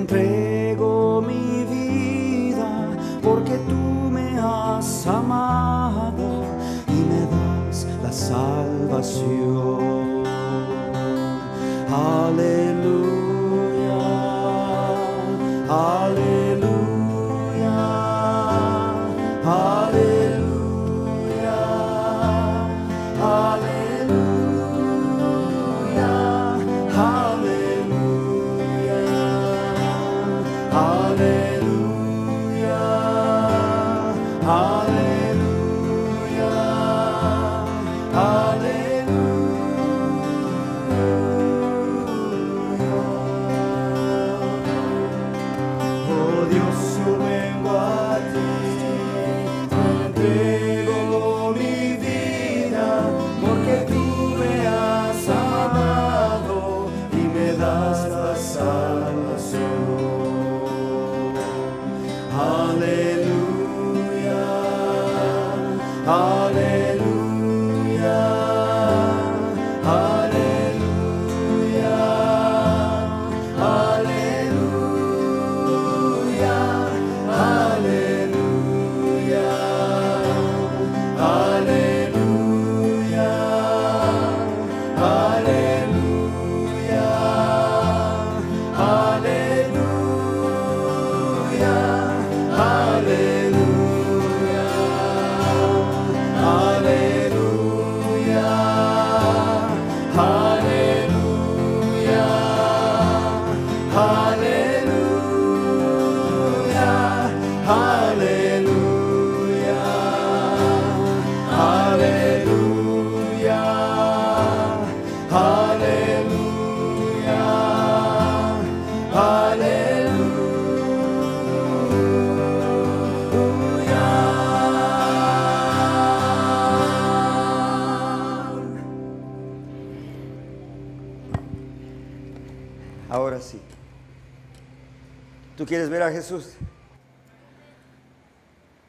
¿Tú quieres ver a Jesús?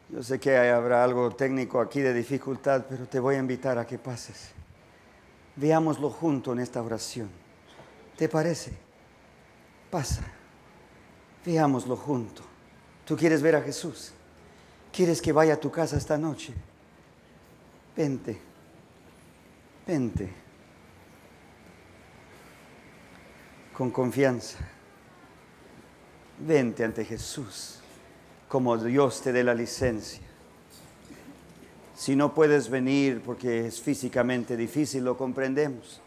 Yo sé que habrá algo técnico aquí de dificultad, pero te voy a invitar a que pases. Veámoslo junto en esta oración. ¿Te parece? Pasa. Veámoslo junto. ¿Tú quieres ver a Jesús? ¿Quieres que vaya a tu casa esta noche? Vente. Vente. Con confianza. Vente ante Jesús como Dios te dé la licencia. Si no puedes venir porque es físicamente difícil, lo comprendemos.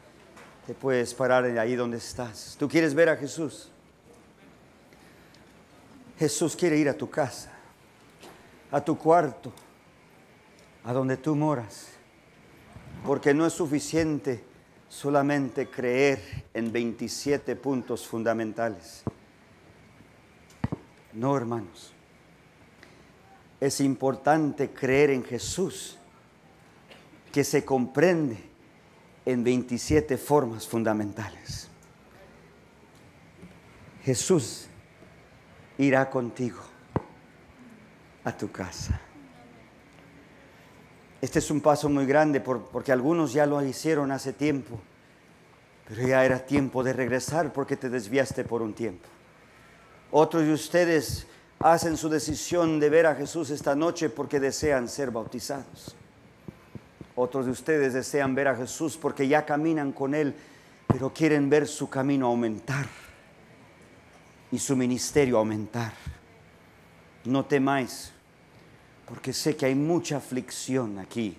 Te puedes parar ahí donde estás. ¿Tú quieres ver a Jesús? Jesús quiere ir a tu casa, a tu cuarto, a donde tú moras. Porque no es suficiente solamente creer en 27 puntos fundamentales. No, hermanos. Es importante creer en Jesús, que se comprende en 27 formas fundamentales. Jesús irá contigo a tu casa. Este es un paso muy grande porque algunos ya lo hicieron hace tiempo, pero ya era tiempo de regresar porque te desviaste por un tiempo. Otros de ustedes hacen su decisión de ver a Jesús esta noche porque desean ser bautizados. Otros de ustedes desean ver a Jesús porque ya caminan con Él, pero quieren ver su camino aumentar y su ministerio aumentar. No temáis, porque sé que hay mucha aflicción aquí,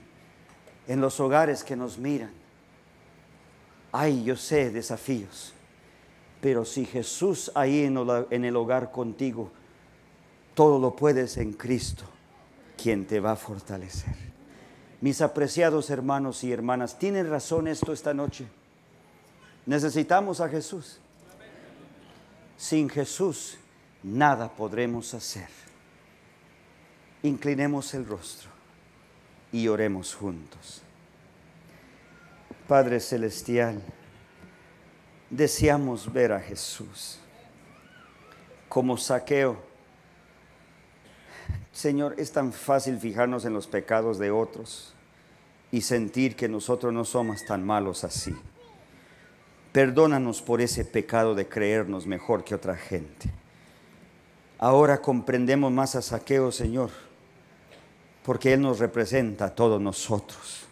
en los hogares que nos miran. Ay, yo sé desafíos pero si Jesús ahí en el hogar contigo, todo lo puedes en Cristo, quien te va a fortalecer. Mis apreciados hermanos y hermanas, tienen razón esto esta noche. Necesitamos a Jesús. Sin Jesús nada podremos hacer. Inclinemos el rostro y oremos juntos. Padre Celestial, deseamos ver a Jesús como saqueo. Señor, es tan fácil fijarnos en los pecados de otros y sentir que nosotros no somos tan malos así. Perdónanos por ese pecado de creernos mejor que otra gente. Ahora comprendemos más a Saqueo, Señor, porque Él nos representa a todos nosotros,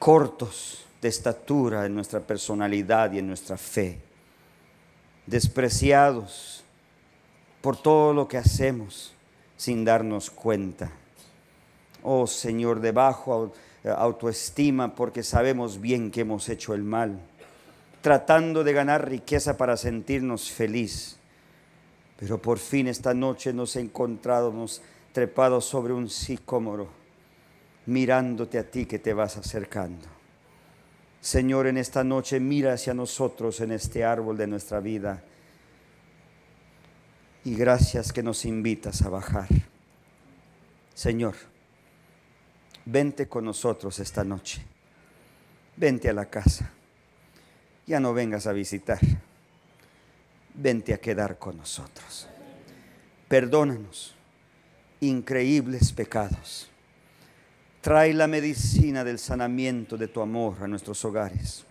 cortos, de estatura, en nuestra personalidad y en nuestra fe. Despreciados por todo lo que hacemos sin darnos cuenta. Oh Señor, de bajo eh, autoestima porque sabemos bien que hemos hecho el mal, tratando de ganar riqueza para sentirnos feliz. Pero por fin esta noche nos encontramos trepados sobre un sicómoro, mirándote a ti que te vas acercando Señor, en esta noche mira hacia nosotros en este árbol de nuestra vida. Y gracias que nos invitas a bajar. Señor, vente con nosotros esta noche. Vente a la casa. Ya no vengas a visitar. Vente a quedar con nosotros. Perdónanos increíbles pecados Trae la medicina del sanamiento de tu amor a nuestros hogares.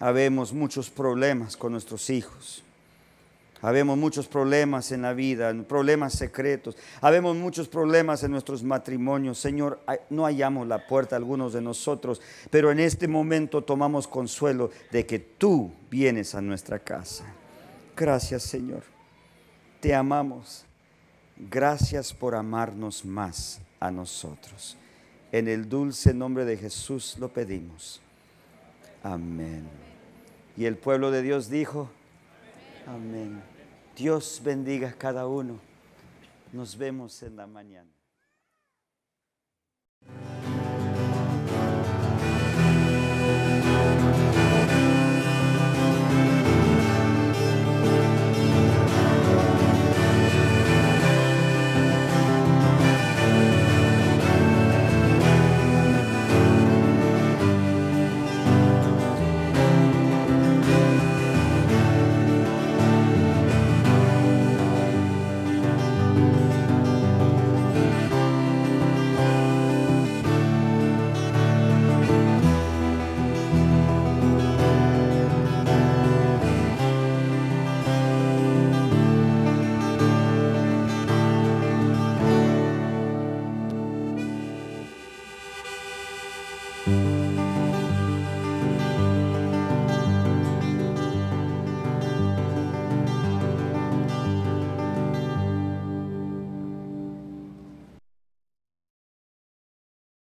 Habemos muchos problemas con nuestros hijos. Habemos muchos problemas en la vida, problemas secretos. Habemos muchos problemas en nuestros matrimonios. Señor, no hallamos la puerta algunos de nosotros, pero en este momento tomamos consuelo de que tú vienes a nuestra casa. Gracias, Señor. Te amamos. Gracias por amarnos más a nosotros. En el dulce nombre de Jesús lo pedimos. Amén. Y el pueblo de Dios dijo, amén. Dios bendiga a cada uno. Nos vemos en la mañana.